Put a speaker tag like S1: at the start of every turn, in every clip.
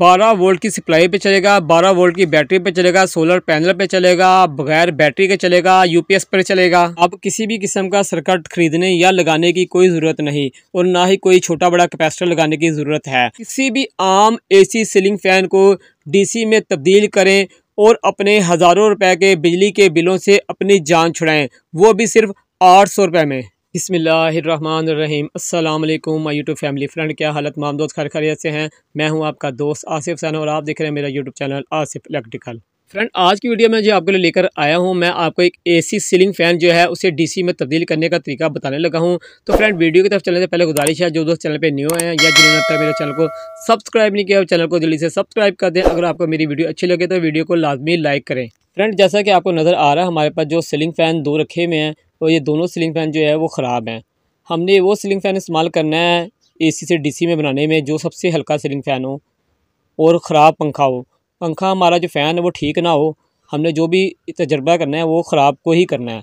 S1: 12 volt की supply पे चलेगा 12 वोल्ट की बैटरी पे चलेगा सोलर पैनल पे चलेगा बगैर बैटरी के चलेगा यूपीएस पर चलेगा अब किसी भी किस्म का सर्किट खरीदने या लगाने की कोई ज़रूरत नहीं और ना ही कोई छोटा बड़ा कैपेसिटर लगाने की ज़रूरत है किसी भी आम एसी सीलिंग फ़ैन को डीसी में तब्दील करें और अपने हज़ारों रुपए के बिजली के बिलों से अपनी जान छुड़ाएं वो भी सिर्फ आठ सौ रुपए में बसमीम माई यूट्यूब फैमिली फ्रेंड क्या हालत माम दोस्त खैर खैरियत से हैं मैं हूं आपका दोस्त आसिफ सैन और आप देख रहे हैं मेरा YouTube channel Asif electrical friend आज की वीडियो में जो आपके लिए लेकर आया हूं मैं आपको एक एसी सीलिंग फैन जो है उसे डीसी में तब्दील करने का तरीका बताने लगा हूं तो फ्रेंड वीडियो की तरफ चलने से पहले गुजारिश है जो दोस्त चैनल पे न्यू हैं या जिन्होंने अब तक मेरे चैनल को सब्सक्राइब नहीं किया चैनल को जल्दी से सब्सक्राइब कर दें अगर आपको मेरी वीडियो अच्छी लगे तो वीडियो को लाजमी लाइक करें फ्रेंड जैसा कि आपको नज़र आ रहा है हमारे पास जो सीलिंग फैन दो रखे हुए हैं और तो ये दोनों सीलिंग फ़ैन जो है वो ख़राब हैं हमने वो सीलिंग फ़ैन इस्तेमाल करना है एसी से डीसी में बनाने में जो सबसे हल्का सीलिंग फ़ैन हो और ख़राब पंखा हो पंखा हमारा जो फ़ैन है वो ठीक ना हो हमने जो भी तजर्बा करना है वो ख़राब को ही करना है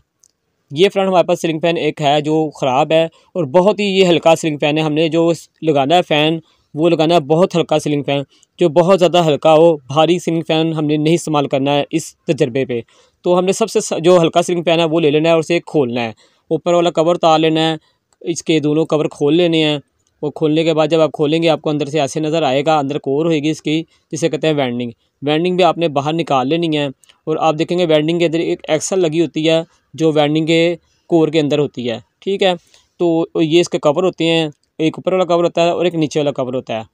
S1: ये फ्रेंड हमारे पास सीलिंग फ़ैन एक है जो ख़राब है और बहुत ही ये हल्का सीलिंग फ़ैन है हमने जो लगाना है फ़ैन वो लगाना है बहुत हल्का सीलिंग फ़ैन जो बहुत ज़्यादा हल्का हो भारी सीलिंग फ़ैन हमने नहीं इस्तेमाल करना है इस तजर्बे पे तो हमने सबसे जो हल्का स्प्रिंग पैन है वो ले लेना है और उसे खोलना है ऊपर वाला कवर उतार लेना है इसके दोनों कवर खोल लेने हैं वो खोलने के बाद जब आप खोलेंगे आपको अंदर से ऐसे नज़र आएगा अंदर कोर होएगी इसकी जिसे कहते हैं वैंडिंग वैंडिंग भी आपने बाहर निकाल लेनी है और आप देखेंगे वैंडिंग के अंदर एक एक्सल लगी होती है जो वैंडिंग के कोर के अंदर होती है ठीक है तो ये इसके कवर होते हैं एक ऊपर वाला कवर होता है और एक नीचे वाला कवर होता है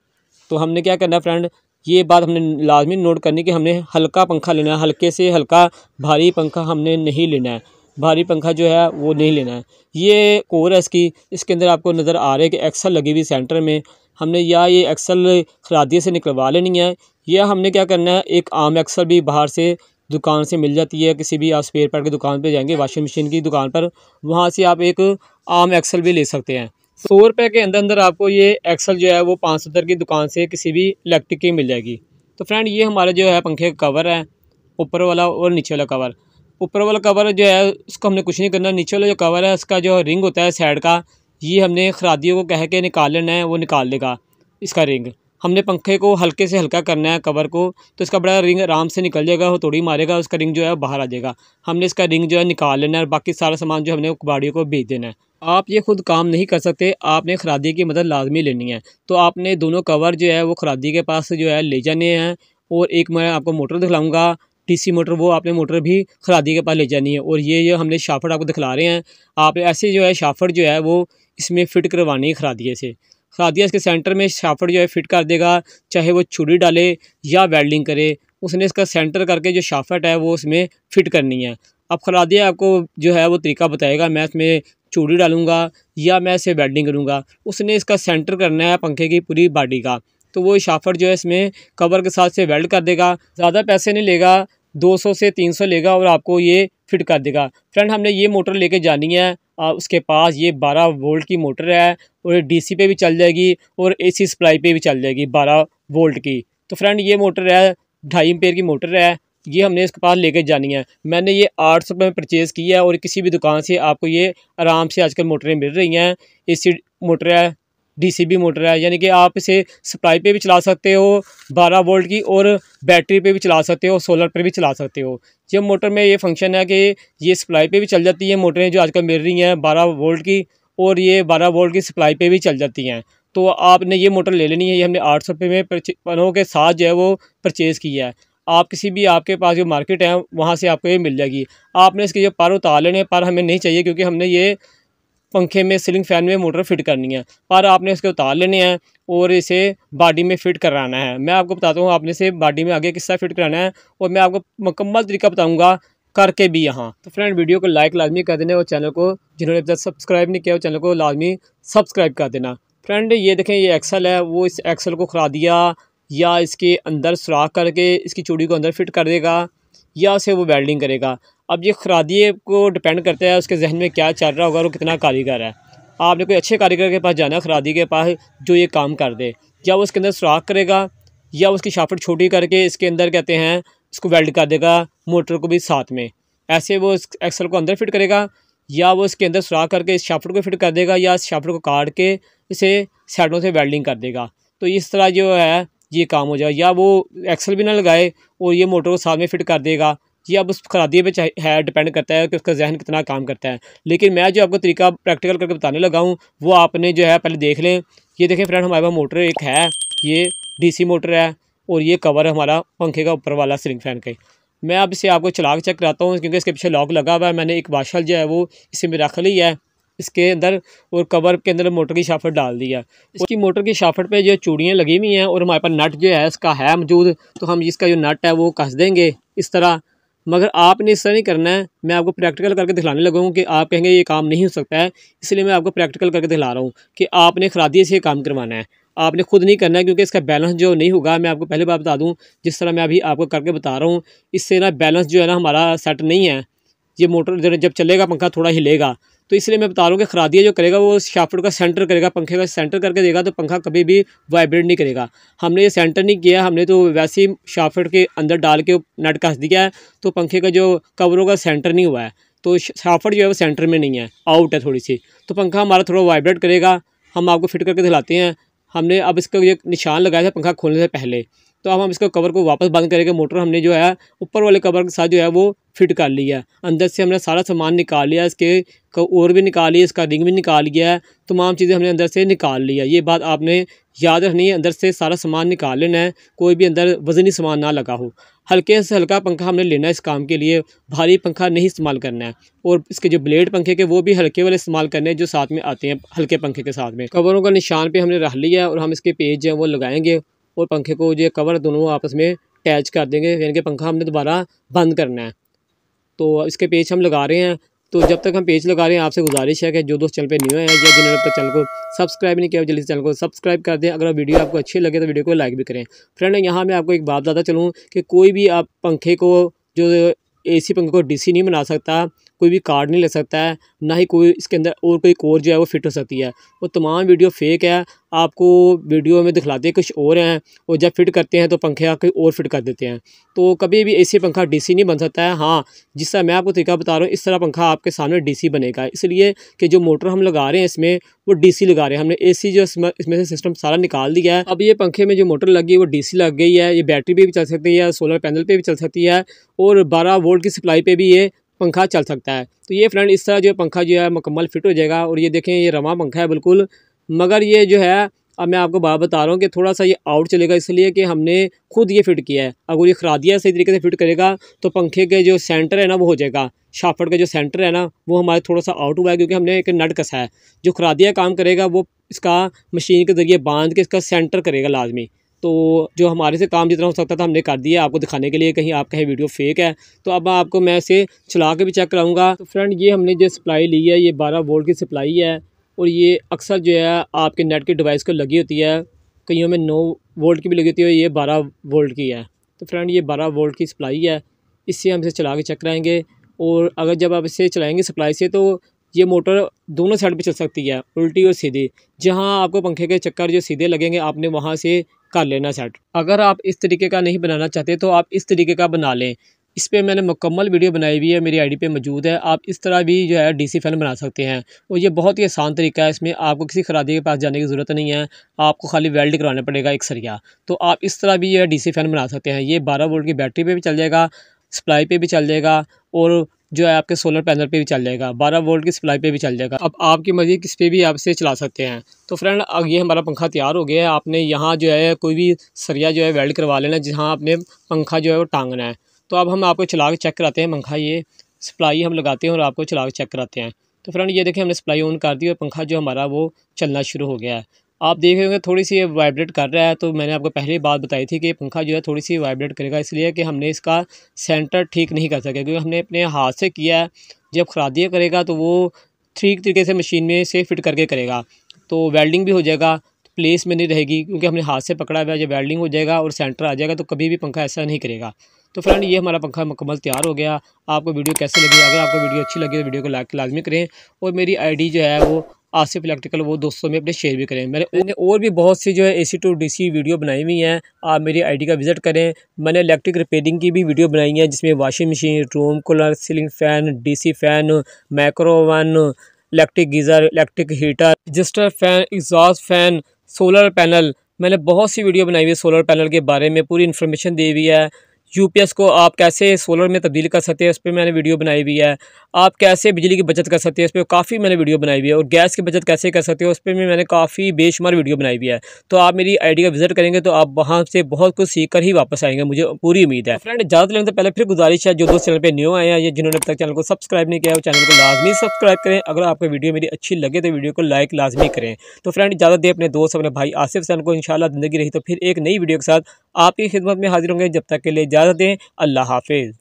S1: तो हमने क्या करना है फ्रेंड ये बात हमने लाजमी नोट करनी कि हमने हल्का पंखा लेना है हल्के से हल्का भारी पंखा हमने नहीं लेना है भारी पंखा जो है वो नहीं लेना है ये कोर है इसकी इसके अंदर आपको नज़र आ रहा है कि एक्सल लगी हुई सेंटर में हमने या ये एक्सल खरादिये से निकलवा लेनी है या हमने क्या करना है एक आम एक्सल भी बाहर से दुकान से मिल जाती है किसी भी आप स्पेयर पार्ट की दुकान पर जाएंगे वाशिंग मशीन की दुकान पर वहाँ से आप एक आम एक्सल भी ले सकते हैं सौ रुपये के अंदर अंदर आपको ये एक्सल जो है वो पाँच सौ की दुकान से किसी भी इलेक्ट्रिक की मिल जाएगी तो फ्रेंड ये हमारे जो है पंखे का कवर है ऊपर वाला और नीचे वाला कवर ऊपर वाला कवर जो है उसको हमने कुछ नहीं करना नीचे वाला जो कवर है उसका जो रिंग होता है साइड का ये हमने खरादियों को कह के निकाल लेना है वो निकाल देगा इसका रिंग हमने पंखे को हल्के से हल्का करना है कवर को तो इसका बड़ा रिंग आराम से निकल जाएगा वो थोड़ी मारेगा उसका रिंग जो है बाहर आ जाएगा हमने इसका रिंग जो है निकाल लेना है और बाकी सारा सामान जो हमने कबाड़ियों को भेज देना है आप ये ख़ुद काम नहीं कर सकते आपने खरादी की मदद लाजमी लेनी है तो आपने दोनों कवर जो है वो खरादी के पास जो है ले जाने हैं और एक मैं आपको मोटर दिखलाऊंगा टीसी मोटर वो आपने मोटर भी खरादी के पास ले जानी है और ये जो हमने शाफड़ आपको दिखला रहे हैं आप ऐसे जो है शाफड़ जो है वो इसमें फ़िट करवानी है खरादिए से खरादिया इसके सेंटर में शाफड़ जो है फ़िट कर देगा चाहे वो छुरी डाले या वेल्डिंग करे उसने इसका सेंटर करके जो शाफट है वो उसमें फ़िट करनी है अब खरादे आपको जो है वो तरीका बताएगा मैं इसमें चूड़ी डालूंगा या मैं इसे वेल्डिंग करूँगा उसने इसका सेंटर करना है पंखे की पूरी बॉडी का तो वो शाफर जो है इसमें कवर के साथ से वेल्ड कर देगा ज़्यादा पैसे नहीं लेगा 200 से 300 लेगा और आपको ये फिट कर देगा फ्रेंड हमने ये मोटर लेके जानी है आ, उसके पास ये 12 वोल्ट की मोटर है और ये डीसी पे भी चल जाएगी और ए सप्लाई पर भी चल जाएगी बारह वोल्ट की तो फ्रेंड ये मोटर है ढाई पेयर की मोटर है ये हमने इसके पास लेके जानी है मैंने ये आठ सौ में परचेज़ की है और किसी भी दुकान से आपको ये आराम से आजकल मोटरें मिल रही हैं ए सी मोटर है डीसीबी मोटर है यानी कि आप इसे सप्लाई पे भी चला सकते हो 12 वोल्ट की और बैटरी पे भी चला सकते हो सोलर पे भी चला सकते हो जब मोटर में ये फंक्शन है कि ये सप्लाई पे भी चल जाती है मोटरें जो आजकल मिल रही हैं बारह वोल्ट की और ये बारह वोल्ट की सप्लाई पे भी चल जाती हैं तो आपने ये मोटर ले लेनी है ये हमने आठ सौ रुपये में पनों के साथ जो है वो परचेज़ किया है आप किसी भी आपके पास जो मार्केट है वहाँ से आपको ये मिल जाएगी आपने इसके जो पर उतार लेने पर हमें नहीं चाहिए क्योंकि हमने ये पंखे में सीलिंग फ़ैन में मोटर फिट करनी है पर आपने इसके उतार लेने हैं और इसे बॉडी में फिट कराना है मैं आपको बताता हूँ आपने इसे बॉडी में आगे किस्सा फिट कराना है और मैं आपको मुकम्मल तरीका बताऊँगा करके भी यहाँ तो फ्रेंड वीडियो को लाइक लाजमी कर देना और चैनल को जिन्होंने अभी तक सब्सक्राइब नहीं किया वो चैनल को लाजमी सब्सक्राइब कर देना फ्रेंड ये देखें ये एक्सल है वो इस एक्सल को खरा दिया या इसके अंदर सुराख करके इसकी चूड़ी को अंदर फिट कर देगा या उसे वो वेल्डिंग करेगा अब ये खरादिए को डिपेंड करता है उसके जहन में क्या चल रहा होगा और कितना कारीगर है आपने कोई अच्छे कारीगर के पास जाना खरादी के पास जो ये काम कर दे या वो उसके अंदर सुराख करेगा या उसकी शाफट छोटी करके इसके अंदर कहते हैं इसको वेल्ड कर देगा मोटर को भी साथ में ऐसे वो इस एक्सल को अंदर फिट करेगा या वो इसके अंदर सुराख करके इस शाफट को फिट कर देगा या इस शाफट को काट के इसे साइडों से वेल्डिंग कर देगा तो इस तरह जो है ये काम हो जाए या वो एक्सल भी ना लगाए और ये मोटर को साथ में फिट कर देगा ये अब उस खरादिये पे है डिपेंड करता है कि उसका जहन कितना काम करता है लेकिन मैं जो आपको तरीका प्रैक्टिकल करके बताने लगा हूँ वो आपने जो है पहले देख लें ये देखें फ्रेंड हमारे पास मोटर एक है ये डीसी मोटर है और ये कवर है हमारा पंखे का ऊपर वाला सिलिंग फैन का मैं अब इसे आपको चला के चेक कराता हूँ क्योंकि इसके पीछे लॉक लगा हुआ है मैंने एक वाशल जो है वो इसे में रख ली है इसके अंदर और कवर के अंदर मोटर की शाफट डाल दी है मोटर की शाफट पे जो चूड़ियाँ लगी हुई हैं और हमारे पास नट जो है इसका है मौजूद तो हम इसका जो नट है वो कस देंगे इस तरह मगर आपने इस तरह नहीं करना है मैं आपको प्रैक्टिकल करके दिखलाने लगा कि आप कहेंगे ये काम नहीं हो सकता है इसलिए मैं आपको प्रैक्टिकल करके दिखला रहा हूँ कि आपने खरादी से काम करवाना है आपने खुद नहीं करना है क्योंकि इसका बैलेंस जो नहीं होगा मैं आपको पहले बार बता दूँ जिस तरह मैं अभी आपको करके बता रहा हूँ इससे ना बैलेंस जो है ना हमारा सेट नहीं है ये मोटर जब चलेगा पंखा थोड़ा हिलेगा तो इसलिए मैं बता रहा हूँ कि खरादिया जो करेगा वो शाफ्ट का सेंटर करेगा पंखे का सेंटर करके देगा तो पंखा कभी भी वाइब्रेट नहीं करेगा हमने ये सेंटर नहीं किया हमने तो वैसे ही शाफ्ट के अंदर डाल के नट कस दिया है तो पंखे का जो कवरों का सेंटर नहीं हुआ है तो शाफ्ट जो है वो सेंटर में नहीं है आउट है थोड़ी सी तो पंखा हमारा थोड़ा वाइब्रेट करेगा हम आपको फिट करके दिलाते हैं हमने अब इसका ये निशान लगाया था पंखा खोलने से पहले तो अब हम इसका कवर को वापस बंद करेंगे मोटर हमने जो है ऊपर वाले कवर के साथ जो है वो फिट कर लिया अंदर से हमने सारा सामान निकाल लिया इसके और भी निकाल लिया इसका रिंग भी निकाल लिया तमाम चीज़ें हमने अंदर से निकाल लिया ये बात आपने याद रखनी है अंदर से सारा सामान निकाल लेना है कोई भी अंदर वजनी सामान ना लगा हो हल्के से हल्का पंखा हमने लेना है इस काम के लिए भारी पंखा नहीं इस्तेमाल करना है और इसके जो ब्लेड पंखे के वो भी हल्के वाले इस्तेमाल करने हैं जो साथ में आते हैं हल्के पंखे के साथ में कवरों का निशान पे हमने रख लिया है और हम इसके पेज जो है वो लगाएंगे और पंखे को ये कवर दोनों आपस में अटैच कर देंगे यानी कि पंखा हमने दोबारा बंद करना है तो इसके पेज हम लगा रहे हैं तो जब तक हम पेज लगा रहे हैं आपसे गुजारिश है कि जो दोस्त चैनल पे न्यू है या जिन्होंने तक चैनल को सब्सक्राइब नहीं किया जल्दी से चैनल को सब्सक्राइब कर दें अगर वीडियो आपको अच्छी लगे तो वीडियो को लाइक भी करें फ्रेंड यहाँ मैं आपको एक बात बताता चलूँ कि कोई भी आप पंखे को जो सी पंखे को सी नहीं बना सकता कोई भी कार्ड नहीं ले सकता है ना ही कोई इसके अंदर और कोई कोर जो है वो फिट हो सकती है वो तमाम वीडियो फेक है आपको वीडियो में दिखलाते कुछ और हैं और जब फिट करते हैं तो पंखे कोई और फिट कर देते हैं तो कभी भी ऐसे पंखा डीसी नहीं बन सकता है हाँ जिस तरह मैं आपको तरीका बता रहा हूँ इस तरह पंखा आपके सामने डीसी बनेगा इसलिए कि जो मोटर हम लगा रहे हैं इसमें वो डीसी लगा रहे हैं हमने एसी जो इसमें से सिस्टम सारा निकाल दिया है अब ये पंखे में जो मोटर लगी है वो डी लग गई है ये बैटरी पर भी चल सकती है सोलर पैनल पर भी चल सकती है और बारह वोल्ट की सप्लाई पर भी ये पंखा चल सकता है तो ये फ्रेंड इस तरह जो पंखा जो है मुकम्मल फिट हो जाएगा और ये देखें ये रवा पंखा है बिल्कुल मगर ये जो है अब मैं आपको बात बता रहा हूँ कि थोड़ा सा ये आउट चलेगा इसलिए कि हमने खुद ये फिट किया है अगर ये खरादिया सही तरीके से फिट करेगा तो पंखे के जो सेंटर है ना वो हो जाएगा शाफट का जो सेंटर है ना वो हमारे थोड़ा सा आउट हुआ है क्योंकि हमने एक नट कसा है जो खरादिया काम करेगा वो इसका मशीन के ज़रिए बांध के इसका सेंटर करेगा लाजमी तो जो हमारे से काम जितना हो सकता था हमने कर दिया आपको दिखाने के लिए कहीं आप कहें वीडियो फेक है तो अब आपको मैं इसे चला के भी चेक कराऊँगा तो फ्रेंड ये हमने जो सप्लाई ली है ये बारह वोल्ट की सप्लाई है और ये अक्सर जो है आपके नेट के डिवाइस को लगी होती है कहीं में नौ वोल्ट की भी लगी होती है ये बारह वोल्ट की है तो फ्रेंड ये बारह वोल्ट की सप्लाई है इससे हम इसे चला के चेक कराएँगे और अगर जब आप इसे चलाएँगे सप्लाई से तो ये मोटर दोनों साइड पे चल सकती है उल्टी और सीधी जहाँ आपको पंखे के चक्कर जो सीधे लगेंगे आपने वहाँ से कर लेना सेट अगर आप इस तरीके का नहीं बनाना चाहते तो आप इस तरीके का बना लें इस पर मैंने मुकम्मल वीडियो बनाई हुई है मेरी आईडी पे मौजूद है आप इस तरह भी जो है डीसी फैन बना सकते हैं और ये बहुत ही आसान तरीका है इसमें आपको किसी खरादी के पास जाने की ज़रूरत नहीं है आपको खाली वेल्ड करवाना पड़ेगा एक सरिया तो आप इस तरह भी यह डी सी बना सकते हैं ये बारह वोल्ट की बैटरी पर भी चल जाएगा सप्लाई पर भी चल जाएगा और जो है आपके सोलर पैनल पे भी चल जाएगा बारह वोल्ट की सप्लाई पे भी चल जाएगा अब आपकी मर्ज़ी किस पे भी आप इसे चला सकते हैं तो फ्रेंड अब ये हमारा पंखा तैयार हो गया है आपने यहाँ जो है कोई भी सरिया जो है वेल्ड करवा लेना जहाँ आपने पंखा जो है वो टांगना है तो अब हम आपको चला के चेक कराते हैं पंखा ये सप्लाई हम लगाते हैं और आपको चला के चेक कराते हैं तो फ्रेंड ये देखें हमने सप्लाई ऑन कर दी और पंखा जो हमारा वो चलना शुरू हो गया है आप देख रहे हो थोड़ी सी ये वाइब्रेट कर रहा है तो मैंने आपको पहले बात बताई थी कि पंखा जो है थोड़ी सी वाइब्रेट करेगा इसलिए कि हमने इसका सेंटर ठीक नहीं कर सके क्योंकि हमने अपने हाथ से किया है जब खरादिया करेगा तो वो ठीक तरीके से मशीन में से फिट करके करेगा तो वेल्डिंग भी हो जाएगा प्लेस में नहीं रहेगी क्योंकि हमने हाथ से पकड़ा हुआ है जब वेल्डिंग हो जाएगा और सेंटर आ जाएगा तो कभी भी पंखा ऐसा नहीं करेगा तो फ्रेंड ये हमारा पंखा मुकम्मल तैयार हो गया आपको वीडियो कैसे लगी अगर आपको वीडियो अच्छी लगी तो वीडियो को लाइक लाजमी करें और मेरी आईडी जो है वो आसिफ इलेक्ट्रिकल वो दोस्तों में अपने शेयर भी करें मैंने और भी बहुत सी जो है A C to D C video बनाई हुई हैं आप मेरी आईडी का विज़िट करें मैंने इलेक्ट्रिक रिपेयरिंग की भी वीडियो बनाई है जिसमें washing machine room cooler ceiling fan D C fan microwave electric geyser electric heater register fan exhaust fan solar panel मैंने बहुत सी वीडियो बनाई हुई है सोलर पैनल के बारे में पूरी इन्फॉर्मेशन दी हुई है यूपीएस को आप कैसे सोलर में तब्दील कर सकते हैं उस पर मैंने वीडियो बनाई हुई है आप कैसे बिजली की बचत कर सकते हैं उस पर काफ़ी मैंने वीडियो बनाई हुई है और गैस की बचत कैसे कर सकते हैं उस पर भी मैंने काफ़ी बेशुमार वीडियो बनाई हुई है तो आप मेरी आईडी का विजिट करेंगे तो आप वहाँ से बहुत कुछ सीख कर ही वापस आएंगे मुझे पूरी उम्मीद है फ्रेंड ज़्यादा लेने से पहले फिर गुजारिश है जो दोस्त चैनल पर न्यू आए हैं या जिन्होंने अब तक चैनल को सब्सक्राइब नहीं किया चैनल को लाजमी सब्सक्राइब करें अगर आपको वीडियो मेरी अच्छी लगे तो वीडियो को लाइक लाजमी करें तो फ्रेंड ज़्यादा दे अपने दोस्त अपने भाई आसिफ सैन को इन जिंदगी रही तो फिर एक नई वीडियो के साथ आपकी खिदमत में हाजिर होंगे जब तक के लिए इजाज़त दें अल्लाह हाफिज़